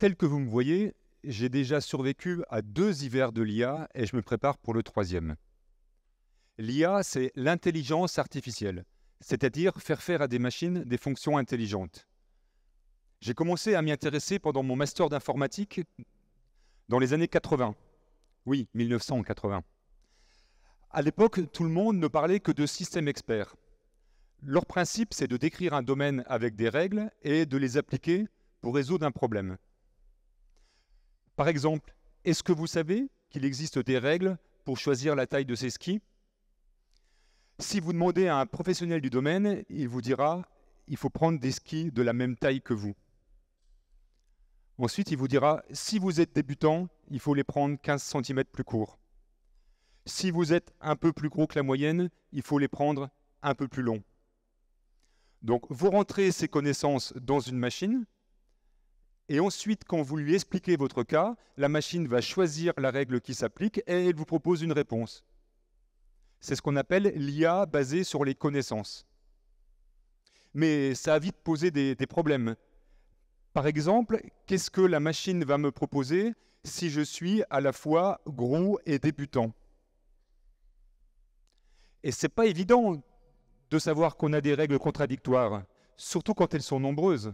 Tel que vous me voyez, j'ai déjà survécu à deux hivers de l'IA et je me prépare pour le troisième. L'IA, c'est l'intelligence artificielle, c'est-à-dire faire faire à des machines des fonctions intelligentes. J'ai commencé à m'y intéresser pendant mon master d'informatique dans les années 80. Oui, 1980. À l'époque, tout le monde ne parlait que de systèmes experts. Leur principe, c'est de décrire un domaine avec des règles et de les appliquer pour résoudre un problème. Par exemple, est-ce que vous savez qu'il existe des règles pour choisir la taille de ses skis Si vous demandez à un professionnel du domaine, il vous dira il faut prendre des skis de la même taille que vous. Ensuite, il vous dira si vous êtes débutant, il faut les prendre 15 cm plus courts. Si vous êtes un peu plus gros que la moyenne, il faut les prendre un peu plus longs. Donc vous rentrez ces connaissances dans une machine et ensuite, quand vous lui expliquez votre cas, la machine va choisir la règle qui s'applique et elle vous propose une réponse. C'est ce qu'on appelle l'IA basée sur les connaissances. Mais ça a vite posé des, des problèmes. Par exemple, qu'est-ce que la machine va me proposer si je suis à la fois gros et débutant Et c'est pas évident de savoir qu'on a des règles contradictoires, surtout quand elles sont nombreuses.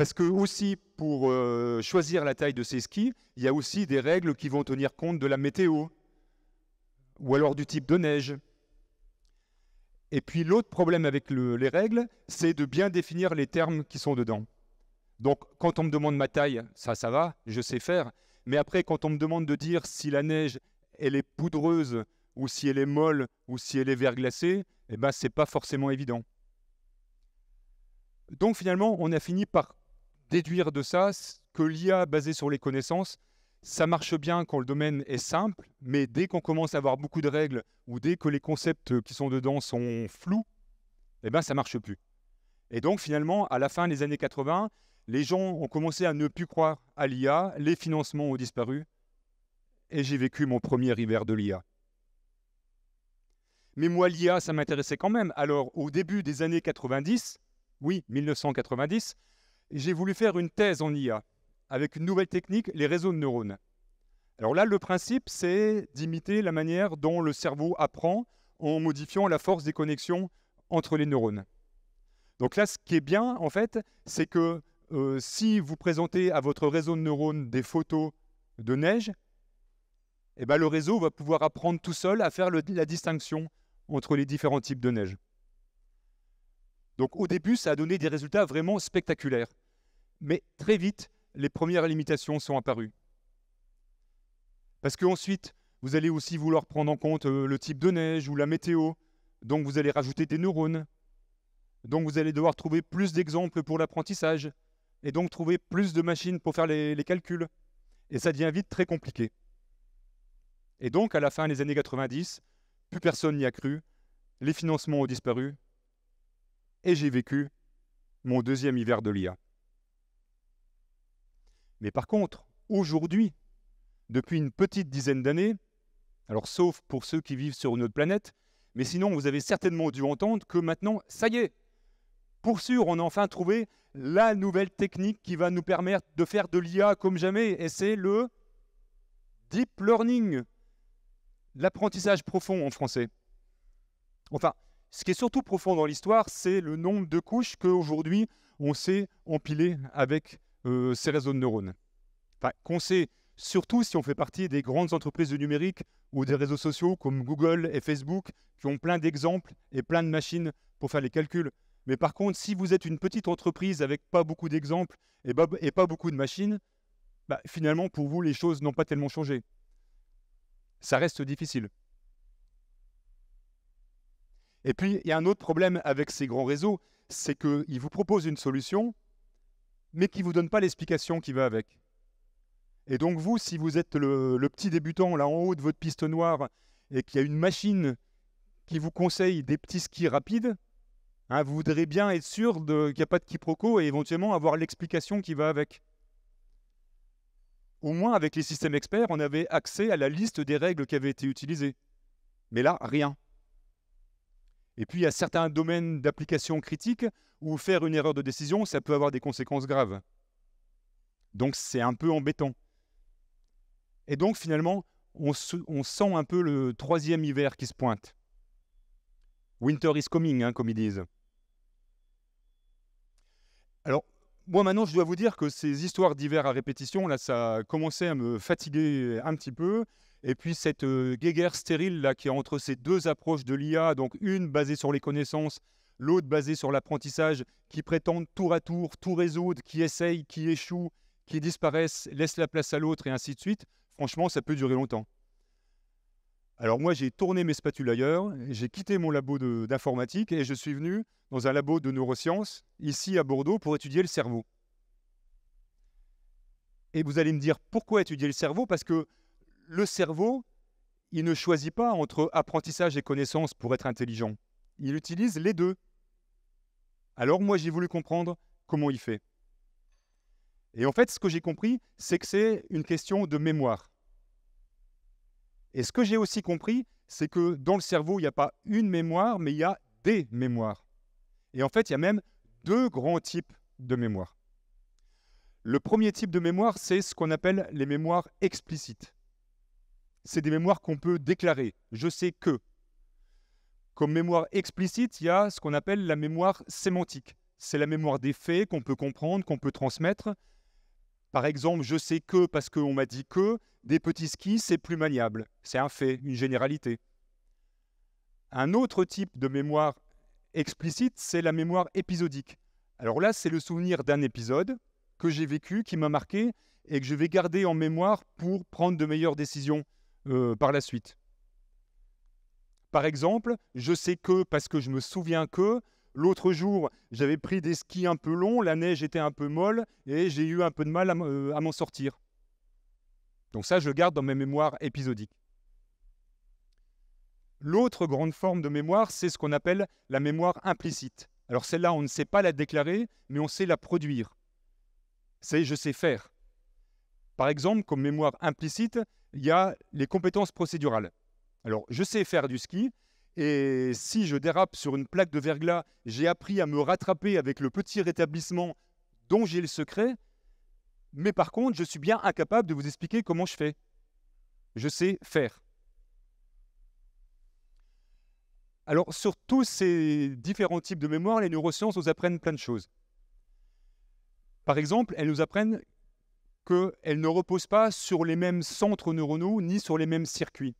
Parce que aussi, pour euh, choisir la taille de ces skis, il y a aussi des règles qui vont tenir compte de la météo, ou alors du type de neige. Et puis l'autre problème avec les règles, c'est de bien définir les termes qui sont dedans. Donc quand on me demande ma taille, ça, ça va, je sais faire. Mais après, quand on me demande de dire si la neige, elle est poudreuse, ou si elle est molle, ou si elle est verglacée, eh ben, c'est pas forcément évident. Donc finalement, on a fini par déduire de ça que l'IA basée sur les connaissances, ça marche bien quand le domaine est simple, mais dès qu'on commence à avoir beaucoup de règles ou dès que les concepts qui sont dedans sont flous, eh ben ça marche plus. Et donc finalement, à la fin des années 80, les gens ont commencé à ne plus croire à l'IA, les financements ont disparu, et j'ai vécu mon premier hiver de l'IA. Mais moi, l'IA, ça m'intéressait quand même. Alors, au début des années 90, oui, 1990, j'ai voulu faire une thèse en IA avec une nouvelle technique, les réseaux de neurones. Alors là, le principe, c'est d'imiter la manière dont le cerveau apprend en modifiant la force des connexions entre les neurones. Donc là, ce qui est bien, en fait, c'est que euh, si vous présentez à votre réseau de neurones des photos de neige, eh ben, le réseau va pouvoir apprendre tout seul à faire la distinction entre les différents types de neige. Donc au début, ça a donné des résultats vraiment spectaculaires. Mais très vite, les premières limitations sont apparues. Parce qu'ensuite, vous allez aussi vouloir prendre en compte euh, le type de neige ou la météo. Donc vous allez rajouter des neurones. Donc vous allez devoir trouver plus d'exemples pour l'apprentissage. Et donc trouver plus de machines pour faire les, les, calculs. Et ça devient vite très compliqué. Et donc à la fin des années 90, plus personne n'y a cru. Les financements ont disparu. Et j'ai vécu mon deuxième hiver de l'IA. Mais par contre, aujourd'hui, depuis une petite dizaine d'années, alors sauf pour ceux qui vivent sur une autre planète, mais sinon vous avez certainement dû entendre que maintenant, ça y est, pour sûr, on a enfin trouvé la nouvelle technique qui va nous permettre de faire de l'IA comme jamais, et c'est le deep learning, l'apprentissage profond en français. Enfin, ce qui est surtout profond dans l'histoire, c'est le nombre de couches qu'aujourd'hui on sait empiler avec euh, ces réseaux de neurones, qu'on sait surtout si on fait partie des grandes entreprises de numérique ou des réseaux sociaux comme Google et Facebook, qui ont plein d'exemples et plein de machines pour faire les calculs. Mais par contre, si vous êtes une petite entreprise avec pas beaucoup d'exemples et, pas beaucoup de machines, bah, finalement, pour vous, les choses n'ont pas tellement changé. Ça reste difficile. Et puis, il y a un autre problème avec ces grands réseaux, c'est qu'ils vous proposent une solution, mais qui ne vous donne pas l'explication qui va avec. Et donc vous, si vous êtes le, petit débutant là en haut de votre piste noire et qu'il y a une machine qui vous conseille des petits skis rapides, hein, vous voudrez bien être sûr qu'il n'y a pas de quiproquo et éventuellement avoir l'explication qui va avec. Au moins avec les systèmes experts, on avait accès à la liste des règles qui avaient été utilisées. Mais là, rien. Et puis, il y a certains domaines d'application critique où faire une erreur de décision, ça peut avoir des conséquences graves. Donc, c'est un peu embêtant. Et donc, finalement, on, sent un peu le troisième hiver qui se pointe. Winter is coming, hein, comme ils disent. Alors, moi maintenant, je dois vous dire que ces histoires d'hiver à répétition, là, ça commencé à me fatiguer un petit peu. Et puis cette euh, guéguerre stérile là qui est entre ces deux approches de l'IA, donc une basée sur les connaissances, l'autre basée sur l'apprentissage, qui prétendent tour à tour tout résoudre, qui essayent, qui échouent, qui disparaissent, laissent la place à l'autre et ainsi de suite. Franchement, ça peut durer longtemps. Alors moi, j'ai tourné mes spatules ailleurs, j'ai quitté mon labo d'informatique et je suis venu dans un labo de neurosciences, ici à Bordeaux, pour étudier le cerveau. Et vous allez me dire, pourquoi étudier le cerveau Parce que le cerveau, il ne choisit pas entre apprentissage et connaissance pour être intelligent. Il utilise les deux. Alors moi, j'ai voulu comprendre comment il fait. Et en fait, ce que j'ai compris, c'est que c'est une question de mémoire. Et ce que j'ai aussi compris, c'est que dans le cerveau, il n'y a pas une mémoire, mais il y a des mémoires. Et en fait, il y a même deux grands types de mémoire. Le premier type de mémoire, c'est ce qu'on appelle les mémoires explicites c'est des mémoires qu'on peut déclarer. Je sais que. Comme mémoire explicite, il y a ce qu'on appelle la mémoire sémantique. C'est la mémoire des faits qu'on peut comprendre, qu'on peut transmettre. Par exemple, je sais que parce qu'on m'a dit que, des petits skis, c'est plus maniable. C'est un fait, une généralité. Un autre type de mémoire explicite, c'est la mémoire épisodique. Alors là, c'est le souvenir d'un épisode que j'ai vécu, qui m'a marqué et que je vais garder en mémoire pour prendre de meilleures décisions euh, par la suite. Par exemple, je sais que, parce que je me souviens que, l'autre jour, j'avais pris des skis un peu longs, la neige était un peu molle, et j'ai eu un peu de mal à euh, m'en sortir. Donc ça, je garde dans mes mémoires épisodiques. L'autre grande forme de mémoire, c'est ce qu'on appelle la mémoire implicite. Alors celle-là, on ne sait pas la déclarer, mais on sait la produire. C'est je sais faire. Par exemple, comme mémoire implicite, il y a les compétences procédurales. Alors, je sais faire du ski, et si je dérape sur une plaque de verglas, j'ai appris à me rattraper avec le petit rétablissement dont j'ai le secret, mais par contre, je suis bien incapable de vous expliquer comment je fais. Je sais faire. Alors, sur tous ces différents types de mémoire, les neurosciences nous apprennent plein de choses. Par exemple, elles nous apprennent qu'elles ne reposent pas sur les mêmes centres neuronaux ni sur les mêmes circuits.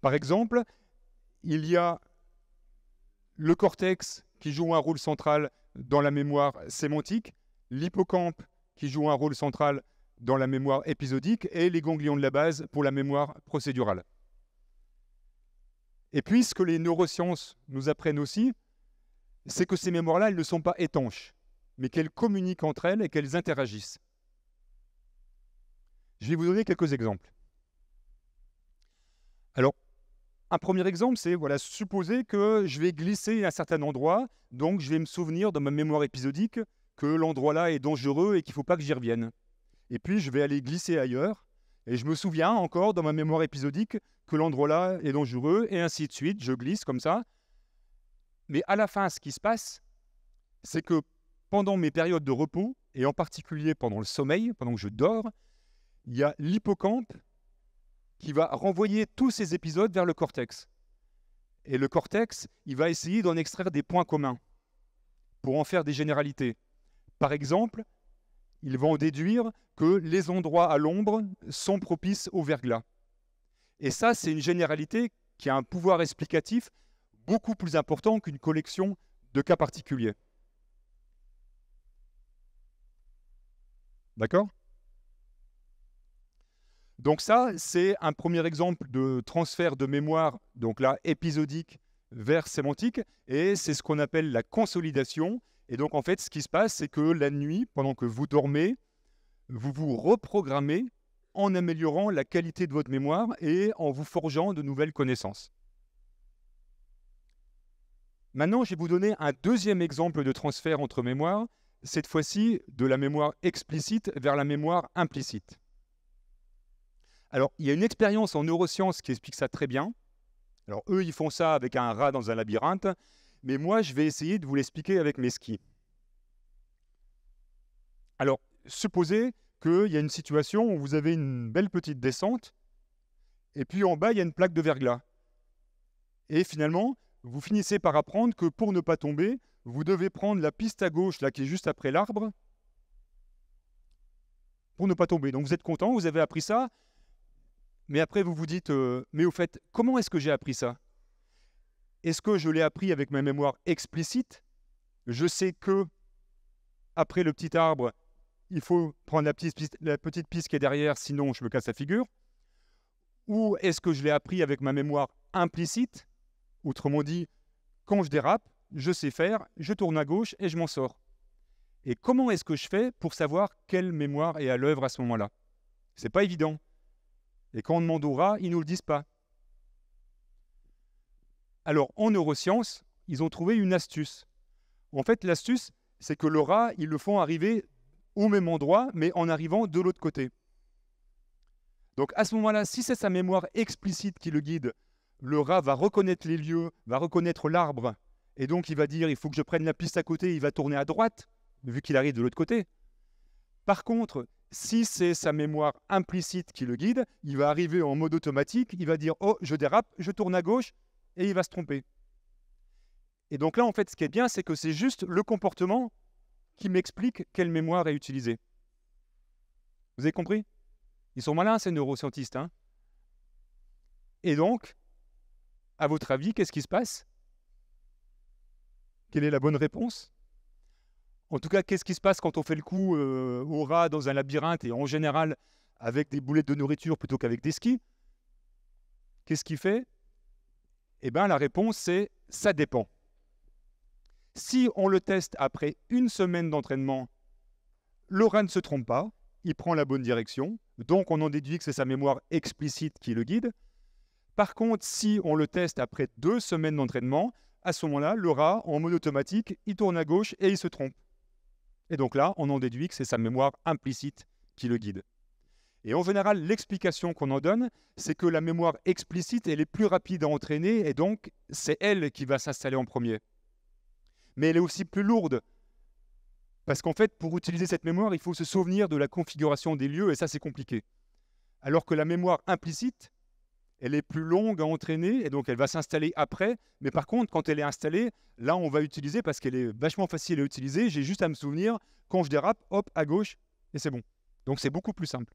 Par exemple, il y a le cortex qui joue un rôle central dans la mémoire sémantique, l'hippocampe qui joue un rôle central dans la mémoire épisodique et les ganglions de la base pour la mémoire procédurale. Et puis, ce que les neurosciences nous apprennent aussi, c'est que ces mémoires-là, elles ne sont pas étanches mais qu'elles communiquent entre elles et qu'elles interagissent. Je vais vous donner quelques exemples. Alors, un premier exemple, c'est voilà, supposer que je vais glisser à un certain endroit, donc je vais me souvenir dans ma mémoire épisodique que l'endroit-là est dangereux et qu'il ne faut pas que j'y revienne. Et puis je vais aller glisser ailleurs, et je me souviens encore dans ma mémoire épisodique que l'endroit-là est dangereux, et ainsi de suite, je glisse comme ça. Mais à la fin, ce qui se passe, c'est que pendant mes périodes de repos, et en particulier pendant le sommeil, pendant que je dors, il y a l'hippocampe qui va renvoyer tous ces épisodes vers le cortex. Et le cortex, il va essayer d'en extraire des points communs pour en faire des généralités. Par exemple, il va en déduire que les endroits à l'ombre sont propices au verglas. Et ça, c'est une généralité qui a un pouvoir explicatif beaucoup plus important qu'une collection de cas particuliers. D'accord Donc ça, c'est un premier exemple de transfert de mémoire, donc là, épisodique vers sémantique, et c'est ce qu'on appelle la consolidation. Et donc en fait, ce qui se passe, c'est que la nuit, pendant que vous dormez, vous vous reprogrammez en améliorant la qualité de votre mémoire et en vous forgeant de nouvelles connaissances. Maintenant, je vais vous donner un deuxième exemple de transfert entre mémoires cette fois-ci de la mémoire explicite vers la mémoire implicite. Alors, il y a une expérience en neurosciences qui explique ça très bien. Alors, eux, ils font ça avec un rat dans un labyrinthe, mais moi, je vais essayer de vous l'expliquer avec mes skis. Alors, supposez qu'il y a une situation où vous avez une belle petite descente, et puis en bas, il y a une plaque de verglas. Et finalement, vous finissez par apprendre que pour ne pas tomber, vous devez prendre la piste à gauche, là qui est juste après l'arbre, pour ne pas tomber. Donc vous êtes content, vous avez appris ça, mais après vous vous dites, euh, mais au fait, comment est-ce que j'ai appris ça Est-ce que je l'ai appris avec ma mémoire explicite Je sais que après le petit arbre, il faut prendre la petite, piste, la petite piste qui est derrière, sinon je me casse la figure. Ou est-ce que je l'ai appris avec ma mémoire implicite Autrement dit, quand je dérape, je sais faire, je tourne à gauche et je m'en sors. Et comment est-ce que je fais pour savoir quelle mémoire est à l'œuvre à ce moment-là C'est pas évident. Et quand on demande au rat, ils ne nous le disent pas. Alors, en neurosciences, ils ont trouvé une astuce. En fait, l'astuce, c'est que le rat, ils le font arriver au même endroit, mais en arrivant de l'autre côté. Donc, à ce moment-là, si c'est sa mémoire explicite qui le guide, le rat va reconnaître les lieux, va reconnaître l'arbre, et donc il va dire il faut que je prenne la piste à côté, il va tourner à droite, vu qu'il arrive de l'autre côté. Par contre, si c'est sa mémoire implicite qui le guide, il va arriver en mode automatique, il va dire oh je dérape, je tourne à gauche, et il va se tromper. Et donc là, en fait, ce qui est bien, c'est que c'est juste le comportement qui m'explique quelle mémoire est utilisée. Vous avez compris Ils sont malins, ces neuroscientistes. Hein et donc, à votre avis, qu'est-ce qui se passe Quelle est la bonne réponse En tout cas, qu'est-ce qui se passe quand on fait le coup euh, au rat dans un labyrinthe et en général avec des boulettes de nourriture plutôt qu'avec des skis Qu'est-ce qu'il fait Eh bien, la réponse, c'est ça dépend. Si on le teste après une semaine d'entraînement, le rat ne se trompe pas, il prend la bonne direction, donc on en déduit que c'est sa mémoire explicite qui le guide. Par contre, si on le teste après deux semaines d'entraînement, à ce moment-là, le rat, en mode automatique, il tourne à gauche et il se trompe. Et donc là, on en déduit que c'est sa mémoire implicite qui le guide. Et en général, l'explication qu'on en donne, c'est que la mémoire explicite, elle est plus rapide à entraîner, et donc c'est elle qui va s'installer en premier. Mais elle est aussi plus lourde, parce qu'en fait, pour utiliser cette mémoire, il faut se souvenir de la configuration des lieux, et ça c'est compliqué. Alors que la mémoire implicite, elle est plus longue à entraîner et donc elle va s'installer après. Mais par contre, quand elle est installée, là, on va utiliser parce qu'elle est vachement facile à utiliser. J'ai juste à me souvenir, quand je dérape, hop, à gauche, et c'est bon. Donc c'est beaucoup plus simple.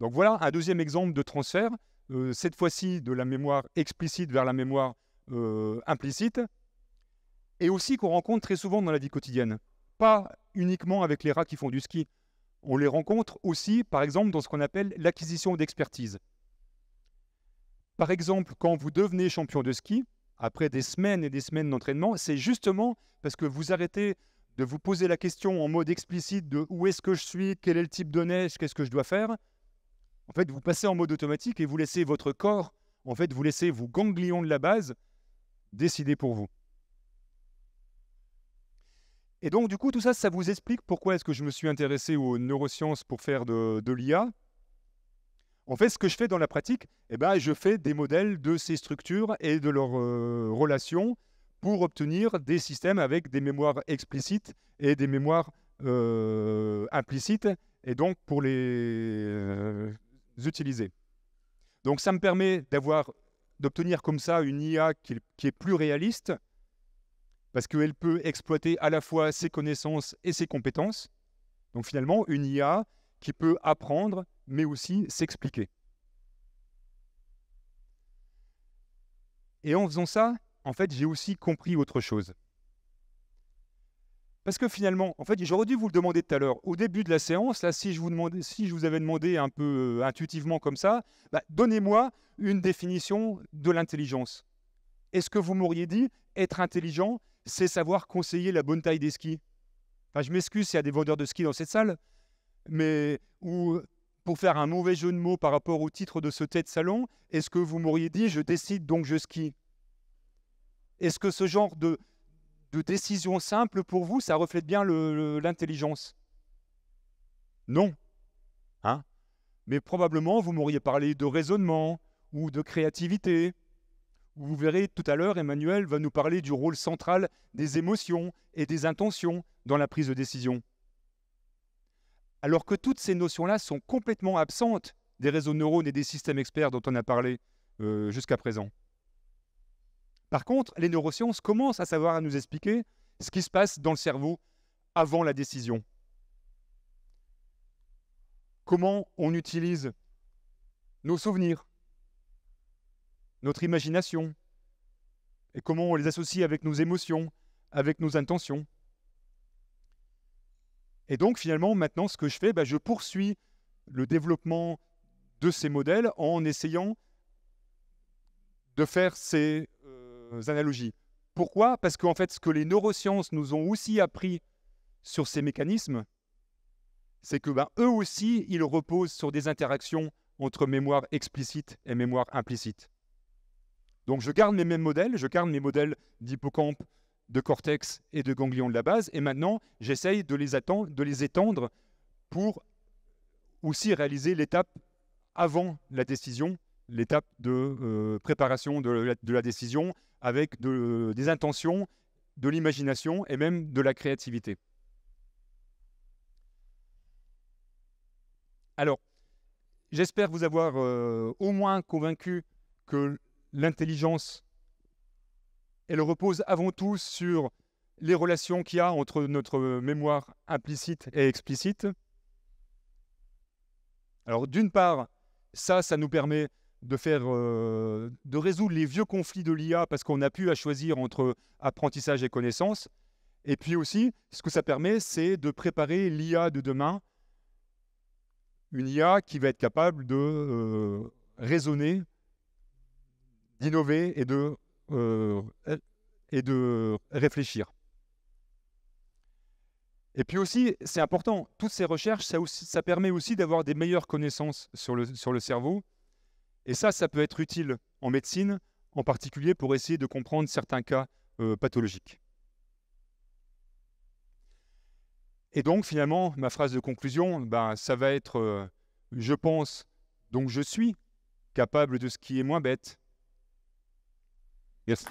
Donc voilà un deuxième exemple de transfert, euh, cette fois-ci de la mémoire explicite vers la mémoire euh, implicite, et aussi qu'on rencontre très souvent dans la vie quotidienne. Pas uniquement avec les rats qui font du ski. On les rencontre aussi, par exemple, dans ce qu'on appelle l'acquisition d'expertise. Par exemple, quand vous devenez champion de ski, après des semaines et des semaines d'entraînement, c'est justement parce que vous arrêtez de vous poser la question en mode explicite de où est-ce que je suis, quel est le type de neige, qu'est-ce que je dois faire. En fait, vous passez en mode automatique et vous laissez votre corps, en fait, vous laissez vos ganglions de la base décider pour vous. Et donc, du coup, tout ça, ça vous explique pourquoi est-ce que je me suis intéressé aux neurosciences pour faire de, de l'IA, en fait, ce que je fais dans la pratique, eh ben, je fais des modèles de ces structures et de leurs euh, relations pour obtenir des systèmes avec des mémoires explicites et des mémoires euh, implicites, et donc pour les euh, utiliser. Donc ça me permet d'avoir, d'obtenir comme ça une IA qui, qui est plus réaliste, parce qu'elle peut exploiter à la fois ses connaissances et ses compétences. Donc finalement, une IA qui peut apprendre mais aussi s'expliquer. Et en faisant ça, en fait, j'ai aussi compris autre chose. Parce que finalement, en fait, j'aurais dû vous le demander tout à l'heure. Au début de la séance, là, si je vous, demandais, si je vous avais demandé un peu euh, intuitivement comme ça, bah, donnez-moi une définition de l'intelligence. Est-ce que vous m'auriez dit être intelligent, c'est savoir conseiller la bonne taille des skis Enfin, je m'excuse s'il y a des vendeurs de skis dans cette salle, mais ou pour faire un mauvais jeu de mots par rapport au titre de ce tête salon, est-ce que vous m'auriez dit je décide donc je skie Est-ce que ce genre de, de décision simple pour vous, ça reflète bien l'intelligence Non. Hein Mais probablement, vous m'auriez parlé de raisonnement ou de créativité. Vous verrez tout à l'heure, Emmanuel va nous parler du rôle central des émotions et des intentions dans la prise de décision alors que toutes ces notions-là sont complètement absentes des réseaux de neurones et des systèmes experts dont on a parlé euh, jusqu'à présent. Par contre, les neurosciences commencent à savoir à nous expliquer ce qui se passe dans le cerveau avant la décision. Comment on utilise nos souvenirs, notre imagination, et comment on les associe avec nos émotions, avec nos intentions. Et donc finalement, maintenant, ce que je fais, bah, je poursuis le développement de ces modèles en essayant de faire ces euh, analogies. Pourquoi Parce qu'en fait, ce que les neurosciences nous ont aussi appris sur ces mécanismes, c'est que bah, eux aussi, ils reposent sur des interactions entre mémoire explicite et mémoire implicite. Donc je garde mes mêmes modèles, je garde mes modèles d'hippocampe, de cortex et de ganglions de la base. Et maintenant, j'essaye de, de les, étendre pour aussi réaliser l'étape avant la décision, l'étape de euh, préparation de la, décision avec des intentions, de l'imagination et même de la créativité. Alors, j'espère vous avoir euh, au moins convaincu que l'intelligence elle repose avant tout sur les relations qu'il y a entre notre mémoire implicite et explicite. Alors d'une part, ça, ça nous permet de faire, euh, de résoudre les vieux conflits de l'IA parce qu'on a pu à choisir entre apprentissage et connaissance. Et puis aussi, ce que ça permet, c'est de préparer l'IA de demain, une IA qui va être capable de euh, raisonner, d'innover et de euh, et de réfléchir. Et puis aussi, c'est important, toutes ces recherches, ça, permet aussi d'avoir des meilleures connaissances sur le, cerveau. Et ça, ça peut être utile en médecine, en particulier pour essayer de comprendre certains cas euh, pathologiques. Et donc finalement, ma phrase de conclusion, ben, ça va être euh, je pense, donc je suis capable de ce qui est moins bête, Yes.